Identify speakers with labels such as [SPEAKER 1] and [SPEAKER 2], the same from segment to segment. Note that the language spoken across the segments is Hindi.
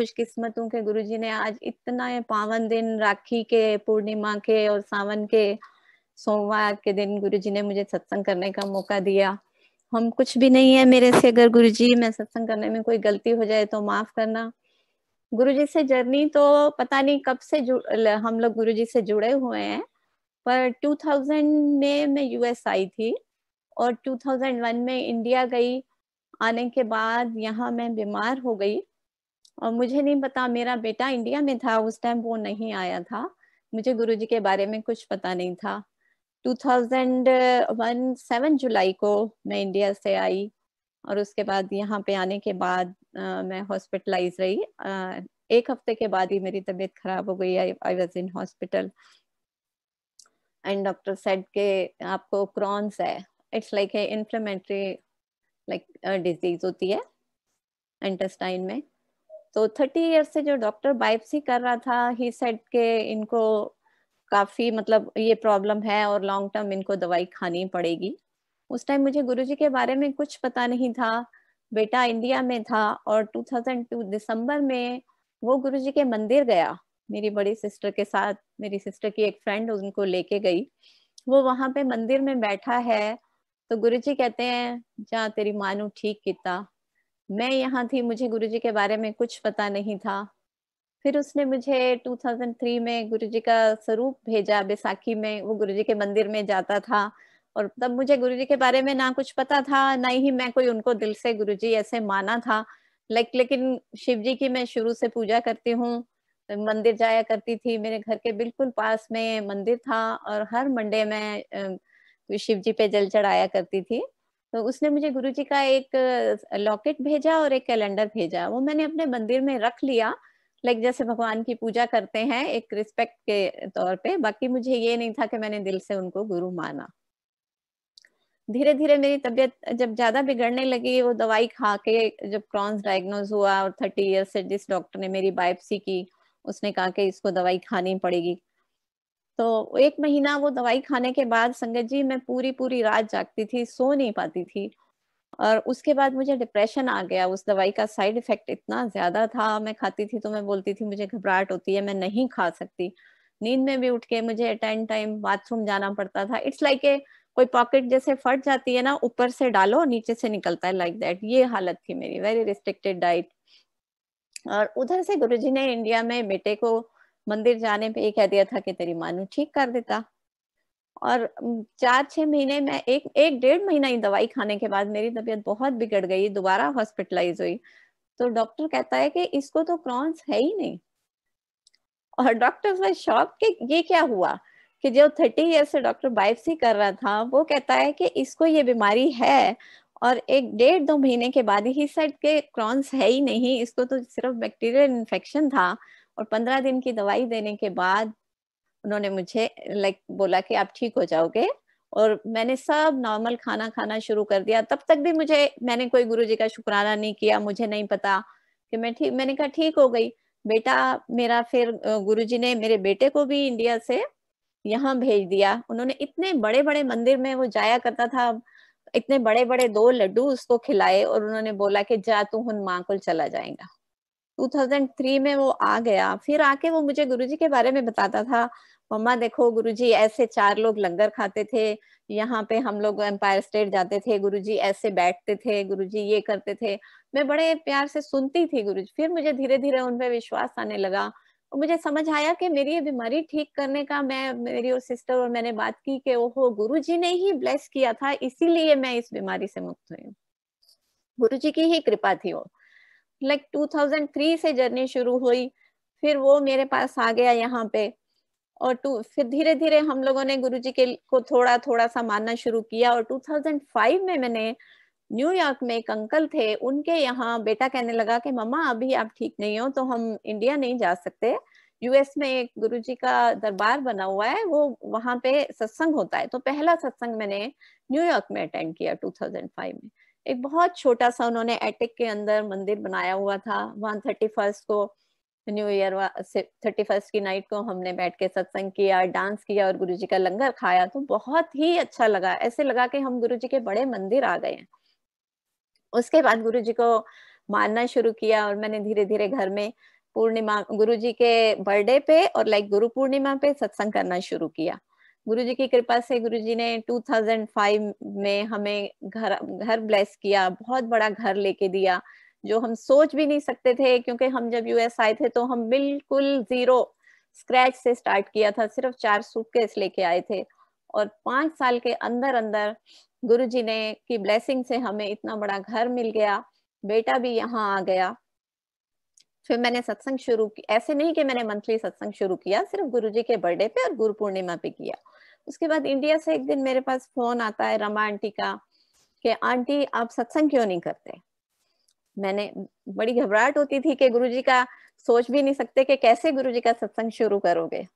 [SPEAKER 1] हूँ के गुरुजी ने आज इतना पावन दिन राखी के पूर्णिमा के और सावन के सोमवार के दिन गुरुजी ने मुझे सत्संग करने का मौका दिया हम कुछ भी नहीं है मेरे से अगर गुरुजी मैं सत्संग करने में कोई गलती हो जाए तो माफ करना गुरुजी से जर्नी तो पता नहीं कब से हम लोग गुरु से जुड़े हुए हैं पर 2000 में मैं यूएस आई थी और 2001 में इंडिया गई आने के बाद यहाँ मैं बीमार हो गई और मुझे नहीं पता मेरा बेटा इंडिया में था उस टाइम वो नहीं आया था मुझे गुरुजी के बारे में कुछ पता नहीं था 2001 7 जुलाई को मैं इंडिया से आई और उसके बाद यहाँ पे आने के बाद आ, मैं हॉस्पिटलाइज रही आ, एक हफ्ते के बाद ही मेरी तबीयत खराब हो गई I was in hospital and doctor said के आपको क्रॉन्स है it's like a inflammatory like disease होती है इंटेस्टाइन में तो थर्टी ईयर से जो डॉक्टर बाइप्सी कर रहा था ही सेट के इनको काफी मतलब ये प्रॉब्लम है और लॉन्ग टर्म इनको दवाई खानी पड़ेगी उस टाइम मुझे गुरुजी के बारे में कुछ पता नहीं था बेटा इंडिया में था और 2002 दिसंबर में वो गुरुजी के मंदिर गया मेरी बड़ी सिस्टर के साथ मेरी सिस्टर की एक फ्रेंड उनको लेके गई वो वहां पे मंदिर में बैठा है तो गुरुजी कहते हैं जा तेरी मानू ठीक किता मैं यहाँ थी मुझे गुरुजी के बारे में कुछ पता नहीं था फिर उसने मुझे 2003 में गुरुजी का स्वरूप भेजा बैसाखी में वो गुरुजी के मंदिर में जाता था और तब मुझे गुरुजी के बारे में ना कुछ पता था ना ही मैं कोई उनको दिल से गुरुजी ऐसे माना था लाइक लेकिन शिव जी की मैं शुरू से पूजा करती हूँ मंदिर जाया करती थी मेरे घर के बिल्कुल पास में मंदिर था और हर मंडे में शिव जी पे जल चढ़ाया करती थी तो उसने मुझे गुरु जी का एक लॉकेट भेजा और एक कैलेंडर भेजा वो मैंने अपने मंदिर में रख लिया लाइक जैसे भगवान की पूजा करते हैं एक रिस्पेक्ट के तौर पे बाकी मुझे ये नहीं था कि मैंने दिल से उनको गुरु माना धीरे धीरे मेरी तबीयत जब ज्यादा बिगड़ने लगी वो दवाई खा के जब क्रॉन्स डायग्नोज हुआ और थर्टी ईयर्स से जिस डॉक्टर ने मेरी बायोप्सी की उसने कहा कि इसको दवाई खानी पड़ेगी तो एक महीना वो दवाई खाने के बाद संगत जी मैं पूरी पूरी रात जागती थी सो नहीं पाती थी और उसके बाद मुझे डिप्रेशन आ गया उस दवाई का साइड इफेक्ट इतना ज्यादा था मैं खाती थी तो मैं बोलती थी मुझे घबराहट होती है मैं नहीं खा सकती नींद में भी उठ के मुझे टाइम टाइम बाथरूम जाना पड़ता था इट्स लाइक ए कोई पॉकेट जैसे फट जाती है ना ऊपर से डालो नीचे से निकलता है लाइक दैट ये हालत थी मेरी वेरी रिस्ट्रिक्टेड डाइट और उधर से गुरुजी ने इंडिया में बेटे को मंदिर जाने पे ये कह दिया था कि तेरी मानू ठीक कर देता और चार छह महीने में एक एक डेढ़ महीना ही दवाई खाने के बाद मेरी तबीयत बहुत बिगड़ गई दोबारा हॉस्पिटलाइज हुई तो डॉक्टर कहता है कि इसको तो क्रॉन्स है ही नहीं और डॉक्टर मैं शॉक के ये क्या हुआ कि जो थर्टी ईयर से डॉक्टर बायोप्सी कर रहा था वो कहता है कि इसको ये बीमारी है और एक डेढ़ दो महीने के बाद ही सेट के क्रॉन्स है ही नहीं इसको तो सिर्फ बैक्टीरियल इन्फेक्शन था और पंद्रह दिन की दवाई देने के बाद उन्होंने मुझे लाइक बोला कि आप ठीक हो जाओगे और मैंने सब नॉर्मल खाना खाना शुरू कर दिया तब तक भी मुझे मैंने कोई गुरु जी का शुक्राना नहीं किया मुझे नहीं पता कि मैं ठीक मैंने कहा ठीक हो गई बेटा मेरा फिर गुरु जी ने मेरे बेटे को भी इंडिया से यहाँ भेज दिया उन्होंने इतने बड़े बड़े मंदिर में वो जाया करता था इतने बड़े बड़े दो लड्डू उसको खिलाए और उन्होंने बोला कि जा तू माँ को चला जाएगा 2003 में वो आ गया फिर आके वो मुझे गुरुजी के बारे में बताता था मम्मा देखो गुरुजी ऐसे चार लोग लंगर खाते थे यहाँ पे हम लोग एम्पायर स्टेट जाते थे गुरुजी ऐसे बैठते थे गुरुजी ये करते थे मैं बड़े प्यार से सुनती थी गुरुजी फिर मुझे धीरे धीरे उनपे विश्वास आने लगा और मुझे समझ आया कि मेरी ये बीमारी ठीक करने का मैं मेरी और सिस्टर और मैंने बात की कि ओहो गुरु जी ने ही ब्लेस किया था इसीलिए मैं इस बीमारी से मुक्त हुई गुरु जी की ही कृपा थी वो लाइक like 2003 से जर्नी शुरू हुई फिर वो मेरे पास आ गया यहाँ पे और टू फिर धीरे धीरे हम लोगों ने गुरु जी के को थोड़ा थोड़ा सा मानना शुरू किया और 2005 में मैंने न्यूयॉर्क में एक अंकल थे उनके यहाँ बेटा कहने लगा कि मम्मा अभी आप ठीक नहीं हो तो हम इंडिया नहीं जा सकते यूएस में एक गुरु जी का दरबार बना हुआ है वो वहां पे सत्संग होता है तो पहला सत्संग मैंने न्यूयॉर्क में अटेंड किया 2005 में एक बहुत छोटा सा उन्होंने एटिक के अंदर मंदिर बनाया हुआ था वहां थर्टी फर्स्ट को न्यू ईयर थर्टी फर्स्ट की नाइट को हमने बैठ के सत्संग किया डांस किया और गुरुजी का लंगर खाया तो बहुत ही अच्छा लगा ऐसे लगा कि हम गुरुजी के बड़े मंदिर आ गए हैं उसके बाद गुरुजी को मानना शुरू किया और मैंने धीरे धीरे घर में पूर्णिमा गुरुजी के बर्थडे पे और लाइक गुरु पूर्णिमा पे सत्संग करना शुरू किया गुरु जी की कृपा से गुरु जी ने 2005 में हमें घर घर ब्लेस किया बहुत बड़ा घर लेके दिया जो हम सोच भी नहीं सकते थे क्योंकि हम जब यूएस आए थे तो हम बिल्कुल जीरो स्क्रैच से स्टार्ट किया था सिर्फ चार सूटकेस लेके आए थे और पांच साल के अंदर अंदर गुरु जी ने की ब्लेसिंग से हमें इतना बड़ा घर मिल गया बेटा भी यहाँ आ गया फिर मैंने सत्संग शुरू किया ऐसे नहीं कि मैंने मंथली सत्संग शुरू किया सिर्फ गुरु जी के बर्थडे पे और गुरु पूर्णिमा पे किया उसके बाद इंडिया से एक दिन मेरे पास फोन आता है रमा आंटी का कि आंटी आप सत्संग क्यों नहीं करते मैंने बड़ी घबराहट होती थी कि गुरुजी का सोच भी नहीं सकते कि कैसे जी का सत्संग शुरू करोगे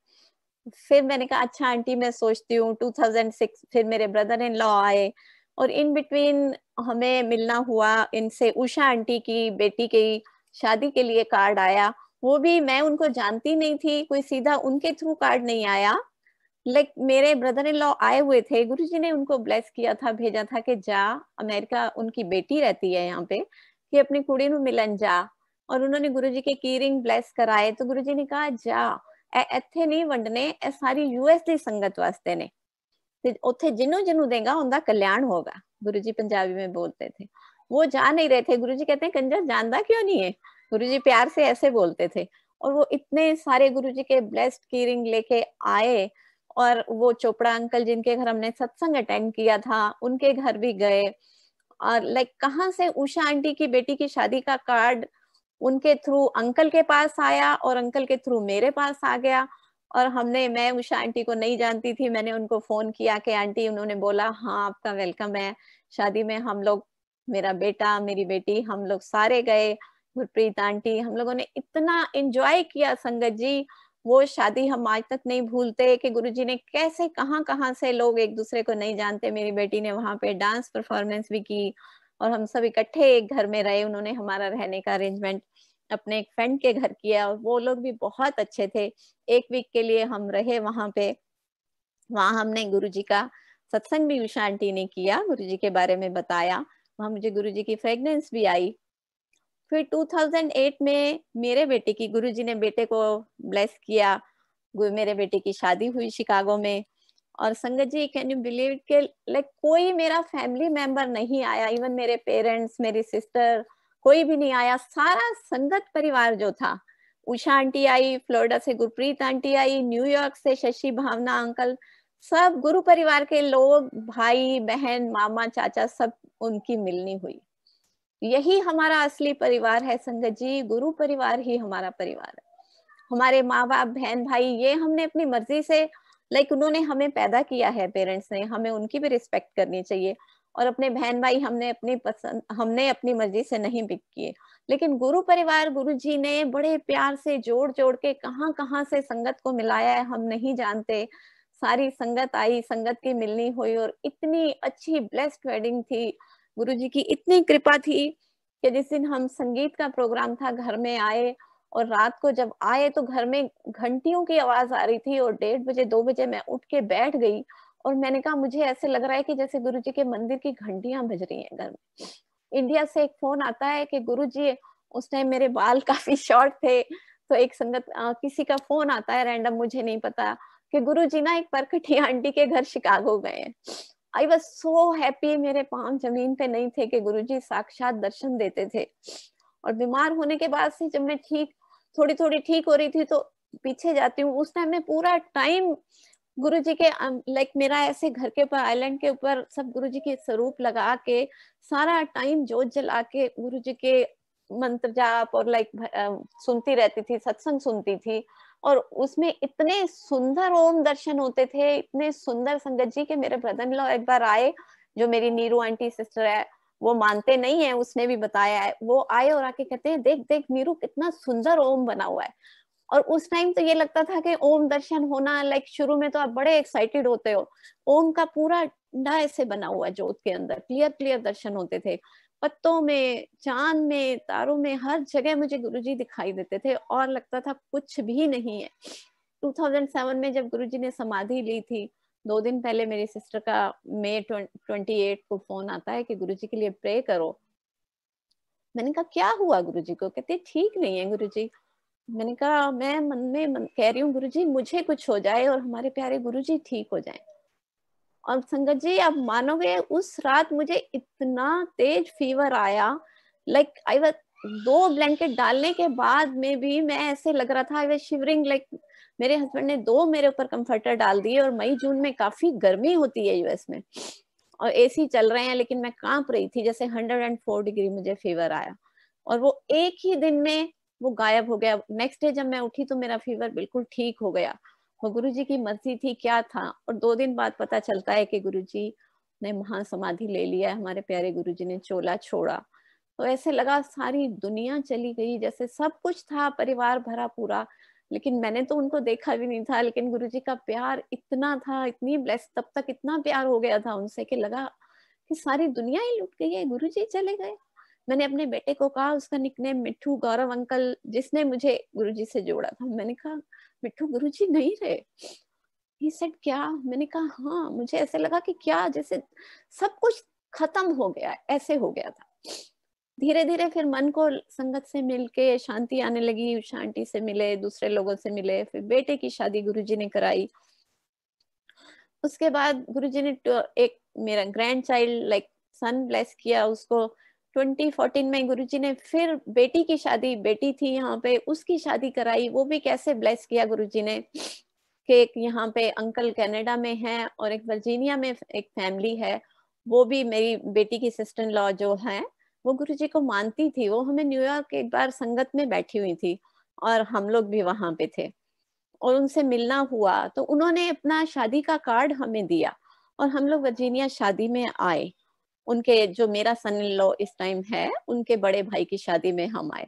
[SPEAKER 1] फिर मैंने कहा अच्छा आंटी मैं सोचती हूँ 2006 फिर मेरे ब्रदर इन लॉ आए और इन बिटवीन हमें मिलना हुआ इनसे उषा आंटी की बेटी की शादी के लिए कार्ड आया वो भी मैं उनको जानती नहीं थी कोई सीधा उनके थ्रू कार्ड नहीं आया लाइक like, मेरे ब्रदर इन लॉ आए हुए थे गुरुजी ने उनको ब्लेस किया था भेजा था कि जा अमेरिका उनकी बेटी रहती है यहाँ पे कि अपनी कुड़ी नु मिलन जा और उन्होंने गुरुजी के की रिंग ब्लेस कराए तो गुरुजी ने कहा जा ਇੱਥੇ नहीं वंडने ਇਹ ਸਾਰੀ ਯੂਐਸ ਦੀ ਸੰਗਤ ਵਾਸਤੇ ਨੇ ਤੇ ਉੱਥੇ ਜਿੰਨੂੰ ਜਿੰਨੂੰ ਦੇਗਾ ਉਹਦਾ ਕਲਿਆਣ ਹੋਗਾ ਗੁਰੂ ਜੀ ਪੰਜਾਬੀ ਵਿੱਚ वो जा नहीं रहे थे गुरु कहते हैं कंजर जानता क्यों नहीं है गुरु प्यार से ऐसे बोलते थे और वो इतने सारे गुरु के ब्लेस्ड की लेके आए और वो चोपड़ा अंकल जिनके घर हमने सत्संग अटेंड किया था उनके घर भी गए और लाइक कहाँ से उषा आंटी की बेटी की शादी का कार्ड उनके थ्रू अंकल के पास आया और अंकल के थ्रू मेरे पास आ गया और हमने मैं उषा आंटी को नहीं जानती थी मैंने उनको फोन किया कि आंटी उन्होंने बोला हाँ आपका वेलकम है शादी में हम लोग मेरा बेटा मेरी बेटी हम लोग सारे गए गुरप्रीत आंटी हम लोगों ने इतना एंजॉय किया संगत जी वो शादी हम आज तक नहीं भूलते कि गुरुजी ने कैसे कहाँ कहाँ से लोग एक दूसरे को नहीं जानते मेरी बेटी ने वहां पे डांस परफॉर्मेंस भी की और हम सब इकट्ठे एक घर में रहे उन्होंने हमारा रहने का अरेंजमेंट अपने एक फ्रेंड के घर किया और वो लोग भी बहुत अच्छे थे एक वीक के लिए हम रहे वहां पे वहां हमने गुरु का सत्संग भी उषा आंटी ने किया गुरु के बारे में बताया वहां मुझे गुरु की फ्रेगनेंस भी आई फिर 2008 में मेरे बेटे की गुरुजी ने बेटे को ब्लेस किया मेरे बेटे की शादी हुई शिकागो में और Sangat ji can you believe के लाइक कोई मेरा फैमिली मेंबर नहीं आया इवन मेरे पेरेंट्स मेरी सिस्टर कोई भी नहीं आया सारा संगत परिवार जो था उषा आंटी आई फ्लोरिडा से गुरप्रीत आंटी आई न्यूयॉर्क से शशि भावना अंकल सब गुरु परिवार के लोग भाई बहन मामा चाचा सब उनकी मिलनी हुई यही हमारा असली परिवार है संगत जी गुरु परिवार ही हमारा परिवार है हमारे माँ बाप बहन भाई ये हमने अपनी मर्जी से लाइक उन्होंने हमें पैदा किया है पेरेंट्स ने हमें उनकी भी रिस्पेक्ट करनी चाहिए और अपने बहन भाई हमने अपनी पसंद हमने अपनी मर्जी से नहीं पिक किए लेकिन गुरु परिवार गुरु जी ने बड़े प्यार से जोड़ जोड़ के कहाँ कहाँ से संगत को मिलाया है हम नहीं जानते सारी संगत आई संगत की मिलनी हुई और इतनी अच्छी ब्लेस्ड वेडिंग थी गुरु जी की इतनी कृपा थी कि जिस दिन हम संगीत का प्रोग्राम था घर में आए और रात को जब आए तो घर में घंटियों की आवाज आ रही थी और डेढ़ बजे दो बजे मैं उठ के बैठ गई और मैंने कहा मुझे ऐसे लग रहा है कि जैसे गुरु जी के मंदिर की घंटियां बज रही हैं घर में इंडिया से एक फोन आता है कि गुरु जी उस टाइम मेरे बाल काफी शॉर्ट थे तो एक संगत आ, किसी का फोन आता है रैंडम मुझे नहीं पता कि गुरु जी ना एक परखटी आंटी के घर शिकागो गए आई वॉज सो हैप्पी मेरे पांव जमीन पे नहीं थे कि गुरुजी साक्षात दर्शन देते थे और बीमार होने के बाद से जब मैं ठीक थोड़ी थोड़ी ठीक हो रही थी तो पीछे जाती हूँ उस टाइम में पूरा टाइम गुरु जी के लाइक मेरा ऐसे घर के ऊपर आइलैंड के ऊपर सब गुरु जी के स्वरूप लगा के सारा टाइम जोत जला के गुरु जी के मंत्र जाप और लाइक सुनती रहती थी सत्संग सुनती थी और उसमें इतने सुंदर ओम दर्शन होते थे इतने सुंदर संगत जी के मेरे ब्रदर लॉ एक बार आए जो मेरी नीरू आंटी सिस्टर है वो मानते नहीं है उसने भी बताया है वो आए और आके कहते हैं देख देख नीरू कितना सुंदर ओम बना हुआ है और उस टाइम तो ये लगता था कि ओम दर्शन होना लाइक शुरू में तो आप बड़े एक्साइटेड होते हो ओम का पूरा डा ऐसे बना हुआ जोत के अंदर क्लियर क्लियर दर्शन होते थे पत्तों में चांद में तारों में हर जगह मुझे गुरुजी दिखाई देते थे और लगता था कुछ भी नहीं है 2007 में जब गुरुजी ने समाधि ली थी दो दिन पहले मेरी सिस्टर का मई ट्वेंटी एट को फोन आता है कि गुरुजी के लिए प्रे करो मैंने कहा क्या हुआ गुरुजी को कहते ठीक नहीं है गुरुजी जी मैंने कहा मैं मन में मन, कह रही हूँ गुरु जी मुझे कुछ हो जाए और हमारे प्यारे गुरु जी ठीक हो जाए और संगत जी आप मानोगे उस रात मुझे इतना तेज फीवर आया लाइक आई वाज दो ब्लैंकेट डालने के बाद में भी मैं ऐसे लग रहा था आई शिवरिंग लाइक मेरे हस्बैंड ने दो मेरे ऊपर कंफर्टर डाल दिए और मई जून में काफी गर्मी होती है यूएस में और एसी चल रहे हैं लेकिन मैं कांप रही थी जैसे 104 डिग्री मुझे फीवर आया और वो एक ही दिन में वो गायब हो गया नेक्स्ट डे जब मैं उठी तो मेरा फीवर बिल्कुल ठीक हो गया और गुरु जी की मर्जी थी क्या था और दो दिन बाद पता चलता है कि गुरु जी ने महासमाधि ले लिया हमारे प्यारे गुरु जी ने चोला छोड़ा तो ऐसे लगा सारी दुनिया चली गई जैसे सब कुछ था परिवार भरा पूरा लेकिन मैंने तो उनको देखा भी नहीं था लेकिन गुरु जी का प्यार इतना था इतनी ब्लेस तब तक इतना प्यार हो गया था उनसे कि लगा कि सारी दुनिया ही लुट गई है गुरु जी चले गए मैंने अपने बेटे को कहा उसका निकने मिठू गौरव अंकल जिसने मुझे गुरुजी से जोड़ा था मैंने कहा मिट्ठू गुरुजी नहीं रहे ही सेड क्या मैंने कहा हाँ मुझे ऐसे लगा कि क्या जैसे सब कुछ खत्म हो गया ऐसे हो गया था धीरे धीरे फिर मन को संगत से मिलके शांति आने लगी शांति से मिले दूसरे लोगों से मिले फिर बेटे की शादी गुरुजी ने कराई उसके बाद गुरुजी ने तो एक मेरा grandchild like son bless किया उसको 2014 में गुरुजी ने फिर बेटी की शादी बेटी थी यहाँ पे उसकी शादी कराई वो भी कैसे ब्लेस किया गुरुजी ने कि एक यहाँ पे अंकल कनाडा में हैं और एक वर्जीनिया में एक फैमिली है वो भी मेरी बेटी की सिस्टर इन लॉ जो है वो गुरुजी को मानती थी वो हमें न्यूयॉर्क एक बार संगत में बैठी हुई थी और हम लोग भी वहां पे थे और उनसे मिलना हुआ तो उन्होंने अपना शादी का कार्ड हमें दिया और हम लोग वर्जीनिया शादी में आए उनके जो मेरा सन इन लॉ इस टाइम है उनके बड़े भाई की शादी में हम आए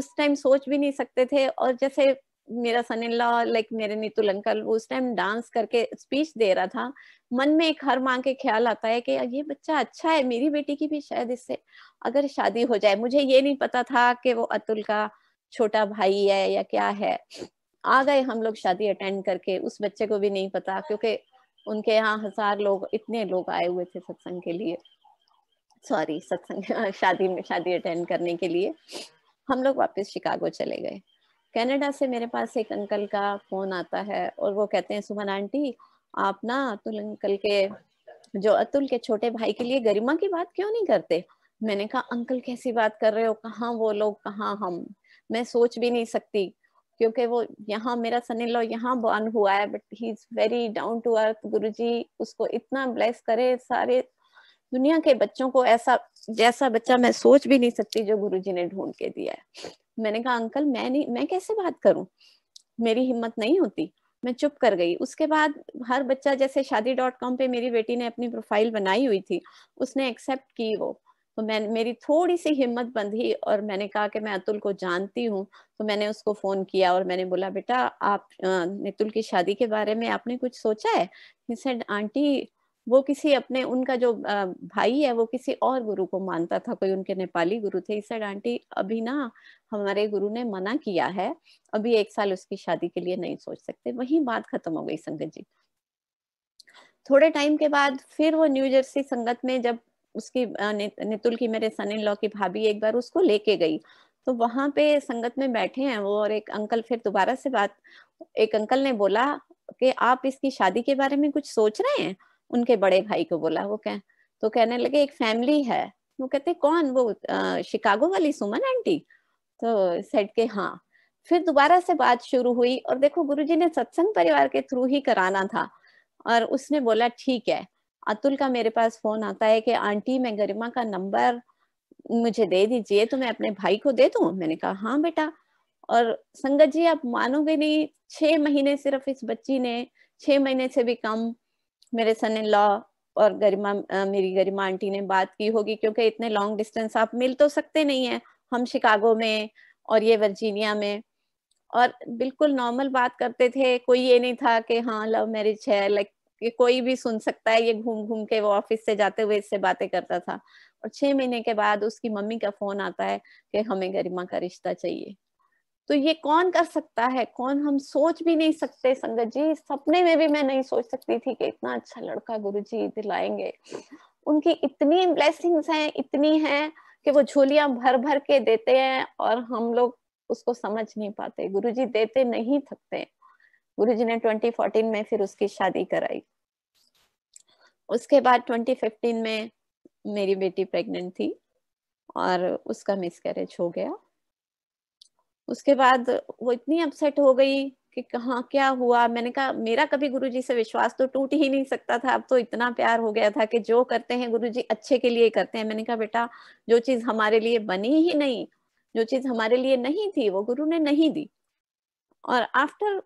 [SPEAKER 1] उस टाइम सोच भी नहीं सकते थे और जैसे मेरा सन इन लॉ लाइक मेरे नीतू अंकल उस टाइम डांस करके स्पीच दे रहा था मन में एक हर माँ के ख्याल आता है कि ये बच्चा अच्छा है मेरी बेटी की भी शायद इससे अगर शादी हो जाए मुझे ये नहीं पता था कि वो अतुल का छोटा भाई है या क्या है आ गए हम लोग शादी अटेंड करके उस बच्चे को भी नहीं पता क्योंकि उनके यहाँ हजार लोग इतने लोग आए हुए थे सत्संग के लिए सॉरी सत्संग शादी में शादी अटेंड करने के लिए हम लोग वापस शिकागो चले गए कनाडा से मेरे पास एक अंकल का फ़ोन आता है और वो कहते हैं सुमन आंटी आप ना अतुल अंकल के जो अतुल के छोटे भाई के लिए गरिमा की बात क्यों नहीं करते मैंने कहा अंकल कैसी बात कर रहे हो कहा वो लोग कहा हम मैं सोच भी नहीं सकती क्योंकि वो यहाँ मेरा सनी लो यहाँ बॉर्न हुआ है but he is very down to earth Guruji उसको इतना ब्लेस करे सारे दुनिया के बच्चों को ऐसा जैसा बच्चा मैं सोच भी नहीं सकती जो गुरुजी ने ढूंढ के दिया है मैंने कहा अंकल मैं नहीं मैं कैसे बात करूं मेरी हिम्मत नहीं होती मैं चुप कर गई उसके बाद हर बच्चा जैसे शादी डॉट कॉम पे मेरी बेटी ने अपनी प्रोफाइल बनाई हुई थी उसने एक्सेप्ट की वो तो मैं मेरी थोड़ी सी हिम्मत बंधी और मैंने कहा कि मैं अतुल को जानती हूँ तो मैंने उसको फोन किया और मैंने बोला बेटा आप नितुल की शादी के बारे में आपने कुछ सोचा है सेड आंटी वो किसी अपने उनका जो भाई है वो किसी और गुरु को मानता था कोई उनके नेपाली गुरु थे इस आंटी अभी ना हमारे गुरु ने मना किया है अभी एक साल उसकी शादी के लिए नहीं सोच सकते वही बात खत्म हो गई संगत जी थोड़े टाइम के बाद फिर वो न्यू जर्सी संगत में जब उसकी नितुल की मेरे सन इन लॉ की भाभी एक बार उसको लेके गई तो वहां पे संगत में बैठे हैं वो और एक अंकल फिर दोबारा से बात एक अंकल ने बोला कि आप इसकी शादी के बारे में कुछ सोच रहे हैं उनके बड़े भाई को बोला वो कह तो कहने लगे एक फैमिली है वो कहते कौन वो शिकागो वाली सुमन आंटी तो सेट के हाँ फिर दोबारा से बात शुरू हुई और देखो गुरुजी ने सत्संग परिवार के थ्रू ही कराना था और उसने बोला ठीक है अतुल का मेरे पास फोन आता है कि आंटी मैं गरिमा का नंबर मुझे दे दीजिए तो मैं अपने भाई को दे दू मैंने कहा हाँ बेटा और संगत जी आप मानोगे नहीं छह महीने सिर्फ इस बच्ची ने छह महीने से भी कम मेरे सन इन लॉ और गरिमा मेरी गरिमा आंटी ने बात की होगी क्योंकि इतने लॉन्ग डिस्टेंस आप मिल तो सकते नहीं है हम शिकागो में और ये वर्जीनिया में और बिल्कुल नॉर्मल बात करते थे कोई ये नहीं था कि हाँ लव मैरिज है लाइक कि कोई भी सुन सकता है ये घूम घूम के वो ऑफिस से जाते हुए इससे बातें करता था और छह महीने के बाद उसकी मम्मी का फोन आता है कि हमें गरिमा का रिश्ता चाहिए तो ये कौन कर सकता है कौन हम सोच भी नहीं सकते संगत जी सपने में भी मैं नहीं सोच सकती थी कि इतना अच्छा लड़का गुरु जी दिलाएंगे उनकी इतनी ब्लेसिंग हैं इतनी हैं कि वो झोलियां भर भर के देते हैं और हम लोग उसको समझ नहीं पाते गुरु जी देते नहीं थकते गुरु जी ने 2014 में फिर उसकी शादी कराई उसके बाद 2015 में मेरी बेटी प्रेग्नेंट थी और उसका मिसकैरेज हो गया उसके बाद वो इतनी अपसेट हो गई कि कहा क्या हुआ मैंने कहा मेरा कभी गुरुजी से विश्वास तो टूट ही नहीं सकता था अब तो इतना प्यार हो गया था कि जो करते हैं गुरुजी अच्छे के लिए करते हैं मैंने कहा बेटा जो चीज हमारे लिए बनी ही नहीं जो चीज हमारे लिए नहीं थी वो गुरु ने नहीं दी और after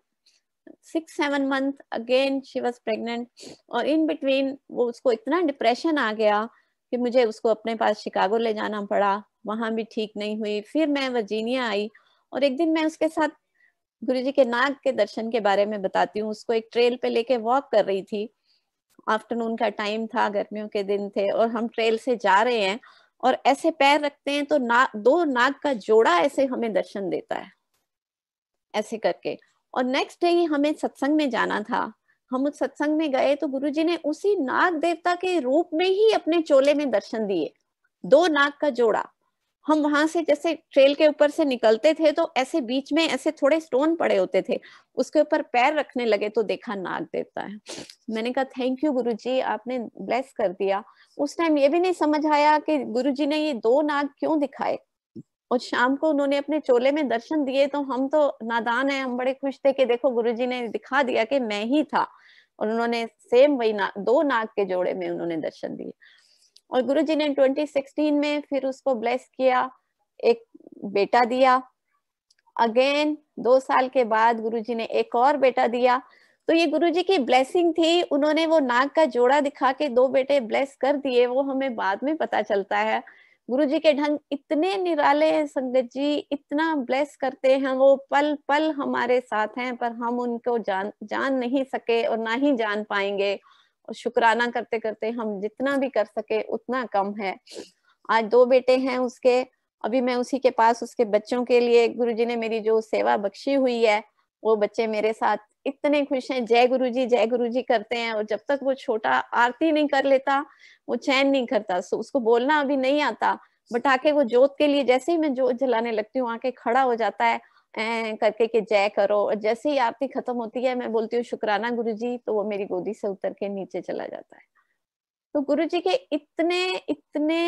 [SPEAKER 1] six seven month again she was pregnant और इन बिटवीन वो उसको इतना डिप्रेशन आ गया कि मुझे उसको अपने पास शिकागो ले जाना पड़ा वहां भी ठीक नहीं हुई फिर मैं वर्जीनिया आई और एक दिन मैं उसके साथ गुरु जी के नाग के दर्शन के बारे में बताती हूँ उसको एक ट्रेल पे लेके वॉक कर रही थी आफ्टरनून का टाइम था गर्मियों के दिन थे और हम ट्रेल से जा रहे हैं और ऐसे पैर रखते हैं तो ना दो नाग का जोड़ा ऐसे हमें दर्शन देता है ऐसे करके और नेक्स्ट डे हमें सत्संग में जाना था हम उस सत्संग में गए तो गुरु जी ने उसी नाग देवता के रूप में ही अपने चोले में दर्शन दिए दो नाग का जोड़ा हम वहां से जैसे ट्रेल के ऊपर से निकलते थे तो ऐसे बीच में ऐसे थोड़े स्टोन पड़े होते थे उसके ऊपर पैर रखने लगे तो देखा नाग देवता है मैंने कहा थैंक यू गुरुजी आपने ब्लेस कर दिया उस टाइम ये भी नहीं समझ आया कि गुरुजी ने ये दो नाग क्यों दिखाए और शाम को उन्होंने अपने चोले में दर्शन दिए तो हम तो नादान है हम बड़े खुश थे कि देखो गुरुजी ने दिखा दिया कि मैं ही था और उन्होंने सेम वही ना, दो नाग के जोड़े में उन्होंने दर्शन दिए और गुरुजी ने 2016 में फिर उसको ब्लेस किया एक बेटा दिया अगेन दो साल के बाद गुरुजी ने एक और बेटा दिया तो ये गुरुजी की ब्लेसिंग थी उन्होंने वो नाग का जोड़ा दिखा के दो बेटे ब्लेस कर दिए वो हमें बाद में पता चलता है गुरुजी के ढंग इतने निराले हैं संगत जी इतना ब्लेस करते हैं वो पल पल हमारे साथ हैं पर हम उनको जान जान नहीं सके और ना ही जान पाएंगे और शुक्राना करते करते हम जितना भी कर सके उतना कम है आज दो बेटे हैं उसके अभी मैं उसी के पास उसके बच्चों के लिए गुरुजी ने मेरी जो सेवा बख्शी हुई है वो बच्चे मेरे साथ इतने खुश हैं जय गुरुजी जय गुरुजी करते हैं और जब तक वो छोटा आरती नहीं कर लेता वो चैन नहीं करता सो उसको बोलना अभी नहीं आता बट आके वो जोत के लिए जैसे ही मैं जोत जलाने लगती हूँ आके खड़ा हो जाता है करके के जय करो जैसे ही आरती खत्म होती है मैं बोलती हूँ शुक्राना गुरु जी तो वो मेरी गोदी से उतर के नीचे चला जाता है तो गुरु जी के इतने इतने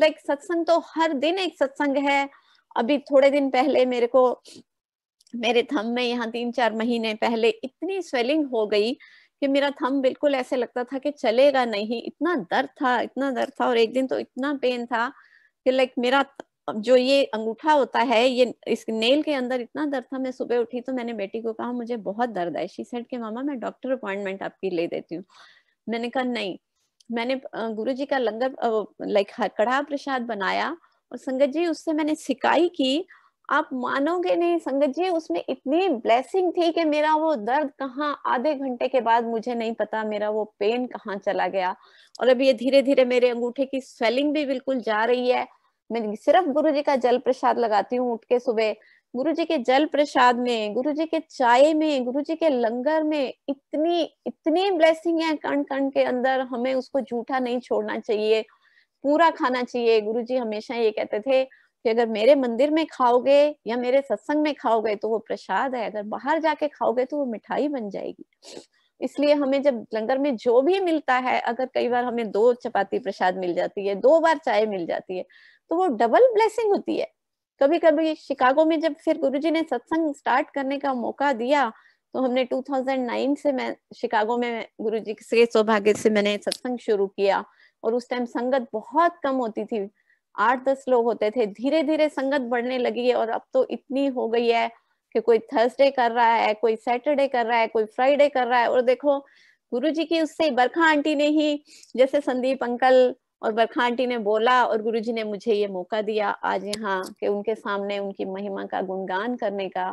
[SPEAKER 1] लाइक सत्संग तो हर दिन एक सत्संग है अभी थोड़े दिन पहले मेरे को मेरे थम में यहाँ तीन चार महीने पहले इतनी स्वेलिंग हो गई कि मेरा थम बिल्कुल ऐसे लगता था कि चलेगा नहीं इतना दर्द था इतना दर्द था और एक दिन तो इतना पेन था कि लाइक मेरा जो ये अंगूठा होता है ये इस नेल के अंदर इतना दर्द था मैं सुबह उठी तो मैंने बेटी को कहा मुझे बहुत दर्द है शी सेड के मामा मैं डॉक्टर अपॉइंटमेंट आपकी ले देती हूँ मैंने कहा नहीं मैंने गुरु जी का लंगर लाइक कड़ा प्रसाद बनाया और संगत जी उससे मैंने सिकाई की आप मानोगे नहीं संगत जी उसमें इतनी ब्लेसिंग थी कि मेरा वो दर्द कहाँ आधे घंटे के बाद मुझे नहीं पता मेरा वो पेन कहाँ चला गया और अब ये धीरे धीरे मेरे अंगूठे की स्वेलिंग भी बिल्कुल जा रही है मैं सिर्फ गुरु जी का जल प्रसाद लगाती हूँ उठ के सुबह गुरु जी के जल प्रसाद में गुरु जी के चाय में गुरु जी के लंगर में इतनी इतनी ब्लेसिंग है कण कण के अंदर हमें उसको झूठा नहीं छोड़ना चाहिए पूरा खाना चाहिए गुरु जी हमेशा ये कहते थे कि अगर मेरे मंदिर में खाओगे या मेरे सत्संग में खाओगे तो वो प्रसाद है अगर बाहर जाके खाओगे तो वो मिठाई बन जाएगी इसलिए हमें जब लंगर में जो भी मिलता है अगर कई बार हमें दो चपाती प्रसाद मिल जाती है दो बार चाय मिल जाती है तो वो डबल ब्लेसिंग होती है कभी कभी शिकागो में जब फिर गुरुजी ने सत्संग स्टार्ट करने का मौका दिया तो हमने 2009 से मैं शिकागो में गुरुजी के सौभाग्य से मैंने सत्संग शुरू किया और उस टाइम संगत बहुत कम होती थी आठ दस लोग होते थे धीरे धीरे संगत बढ़ने लगी है और अब तो इतनी हो गई है कि कोई थर्सडे कर रहा है कोई सैटरडे कर रहा है कोई फ्राइडे कर रहा है और देखो गुरु जी की उससे बरखा आंटी ने ही जैसे संदीप अंकल और बरखांटी ने बोला और गुरुजी ने मुझे ये मौका दिया आज यहाँ कि उनके सामने उनकी महिमा का गुणगान करने का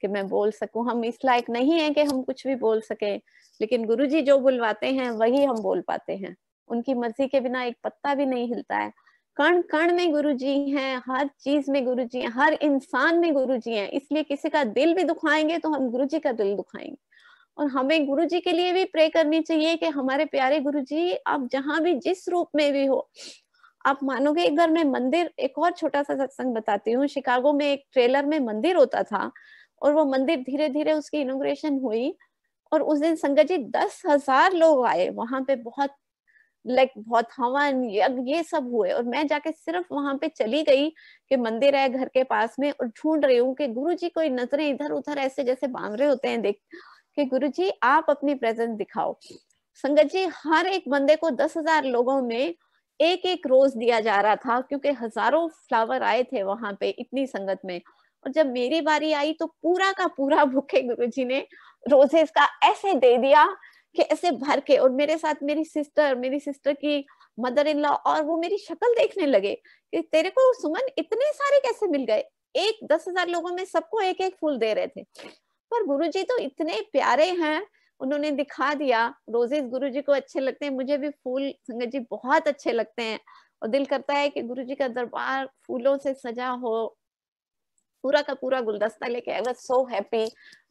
[SPEAKER 1] कि मैं बोल सकूं हम इस लायक नहीं है कि हम कुछ भी बोल सके लेकिन गुरुजी जो बुलवाते हैं वही हम बोल पाते हैं उनकी मर्जी के बिना एक पत्ता भी नहीं हिलता है कण कण में गुरु जी है हर चीज में गुरु जी हैं हर इंसान में गुरु जी हैं इसलिए किसी का दिल भी दुखाएंगे तो हम गुरु जी का दिल दुखाएंगे और हमें गुरु जी के लिए भी प्रे करनी चाहिए कि हमारे प्यारे गुरु जी आप जहां भी जिस रूप में भी हो आप मानोगे एक बार मैं मंदिर एक और छोटा सा सत्संग बताती हूँ शिकागो में एक ट्रेलर में मंदिर होता था और वो मंदिर धीरे धीरे उसकी इनोग्रेशन हुई और उस दिन संगत जी दस हजार लोग आए वहां पे बहुत लाइक बहुत हवन यज्ञ ये सब हुए और मैं जाके सिर्फ वहां पे चली गई कि मंदिर है घर के पास में और ढूंढ रही हूँ कि गुरु जी कोई नजरें इधर उधर ऐसे जैसे बांध रहे होते हैं देख कि गुरु जी आप अपनी प्रेजेंस दिखाओ संगत जी हर एक बंदे को दस हजार लोगों में एक एक रोज दिया जा रहा था क्योंकि हजारों फ्लावर आए थे वहां पे इतनी संगत में और जब मेरी बारी आई तो पूरा का पूरा भूखे गुरु जी ने रोजेस का ऐसे दे दिया कि ऐसे भर के और मेरे साथ मेरी सिस्टर मेरी सिस्टर की मदर इन लॉ और वो मेरी शक्ल देखने लगे कि तेरे को सुमन इतने सारे कैसे मिल गए एक दस हजार लोगों में सबको एक एक फूल दे रहे थे पर गुरु जी तो इतने प्यारे हैं उन्होंने दिखा दिया रोजेज गुरु जी को अच्छे लगते हैं मुझे भी फूल संगत जी बहुत अच्छे लगते हैं और दिल करता है कि गुरु जी का दरबार फूलों से सजा हो पूरा का पूरा गुलदस्ता लेके I was so happy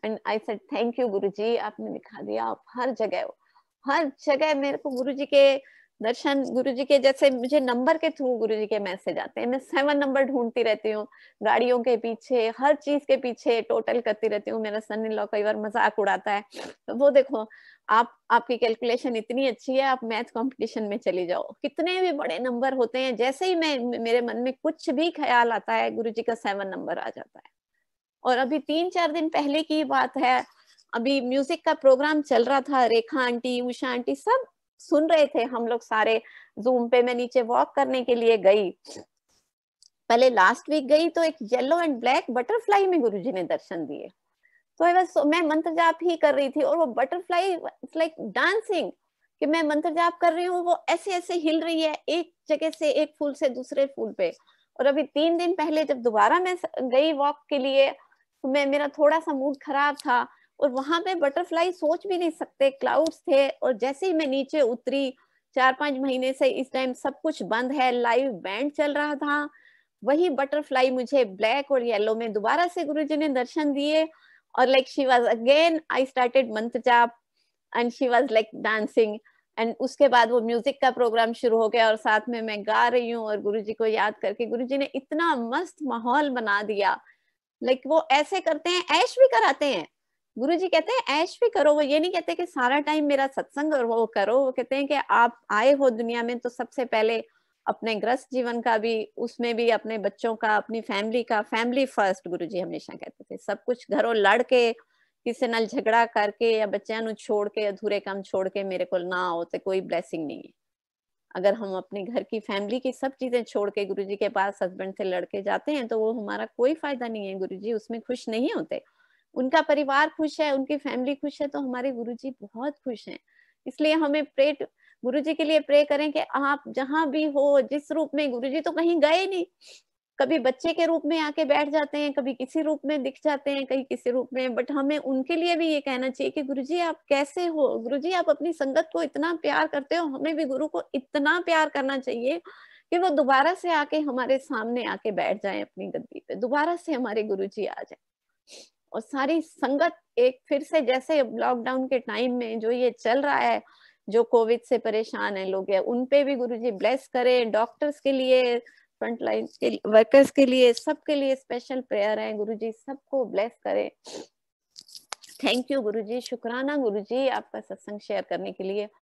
[SPEAKER 1] and I said thank you Guru ji आपने दिखा दिया आप हर जगह हो हर जगह मेरे को गुरु जी के दर्शन गुरु जी के जैसे मुझे नंबर के थ्रू गुरु जी के मैसेज आते हैं मैं सेवन नंबर ढूंढती रहती हूँ गाड़ियों के पीछे हर चीज के पीछे टोटल करती रहती हूँ मेरा सन इन लॉ कई बार मजाक उड़ाता है तो वो देखो आप आपकी कैलकुलेशन इतनी अच्छी है आप मैथ कंपटीशन में चली जाओ कितने भी बड़े नंबर होते हैं जैसे ही मैं मेरे मन में कुछ भी ख्याल आता है गुरु जी का सेवन नंबर आ जाता है और अभी तीन चार दिन पहले की बात है अभी म्यूजिक का प्रोग्राम चल रहा था रेखा आंटी उषा आंटी सब सुन रहे थे हम लोग सारे जूम पे मैं नीचे वॉक करने के लिए गई पहले लास्ट वीक गई तो एक येलो एंड ब्लैक बटरफ्लाई में गुरुजी ने दर्शन दिए तो आई वाज मैं मंत्र जाप ही कर रही थी और वो बटरफ्लाई इट्स लाइक डांसिंग कि मैं मंत्र जाप कर रही हूँ वो ऐसे ऐसे हिल रही है एक जगह से एक फूल से दूसरे फूल पे और अभी तीन दिन पहले जब दोबारा मैं गई वॉक के लिए तो मैं मेरा थोड़ा सा मूड खराब था और वहां पे बटरफ्लाई सोच भी नहीं सकते क्लाउड्स थे और जैसे ही मैं नीचे उतरी चार पांच महीने से इस टाइम सब कुछ बंद है लाइव बैंड चल रहा था वही बटरफ्लाई मुझे ब्लैक और येलो में दोबारा से गुरु जी ने दर्शन दिए और like she was again I started mantra jaap and she was like dancing and उसके बाद वो म्यूजिक का प्रोग्राम शुरू हो गया और साथ में मैं गा रही हूँ और गुरु जी को याद करके गुरु जी ने इतना मस्त माहौल बना दिया लाइक like, वो ऐसे करते हैं ऐश भी कराते हैं गुरु जी कहते हैं ऐश भी करो वो ये नहीं कहते कि सारा टाइम मेरा सत्संग और वो करो वो कहते हैं कि आप आए हो दुनिया में तो सबसे पहले अपने ग्रस्त जीवन का भी उसमें भी अपने बच्चों का अपनी फैमिली का फैमिली फर्स्ट गुरु जी हमेशा कहते थे सब कुछ घरों लड़ के किसी नाल झगड़ा करके या बच्चों छोड़ के अधूरे काम छोड़ के मेरे को ना ਨਾ तो कोई ਕੋਈ नहीं है अगर हम अपने घर की फैमिली की सब चीजें छोड़ के गुरु जी के पास हस्बैंड से लड़के जाते हैं तो वो हमारा कोई फायदा नहीं है गुरु जी उसमें खुश नहीं होते उनका परिवार खुश है उनकी फैमिली खुश है तो हमारे गुरु जी बहुत खुश हैं इसलिए हमें प्रे गुरु जी के लिए प्रे करें कि आप जहां भी हो जिस रूप में गुरु जी तो कहीं गए नहीं कभी बच्चे के रूप में आके बैठ जाते हैं कभी किसी रूप में दिख जाते हैं कहीं किसी रूप में बट हमें उनके लिए भी ये कहना चाहिए कि गुरु जी आप कैसे हो गुरु जी आप अपनी संगत को इतना प्यार करते हो हमें भी गुरु को इतना प्यार करना चाहिए कि वो दोबारा से आके हमारे सामने आके बैठ जाए अपनी गद्दी पे दोबारा से हमारे गुरु जी आ जाए और सारी संगत एक फिर से जैसे लॉकडाउन के टाइम में जो ये चल रहा है जो कोविड से परेशान है लोग है उन पे भी गुरु जी ब्लेस करे डॉक्टर्स के लिए फ्रंट लाइन के वर्कर्स के लिए सबके लिए स्पेशल प्रेयर है गुरु जी सबको ब्लेस करे थैंक यू गुरु जी शुक्राना गुरु जी आपका सत्संग शेयर करने के लिए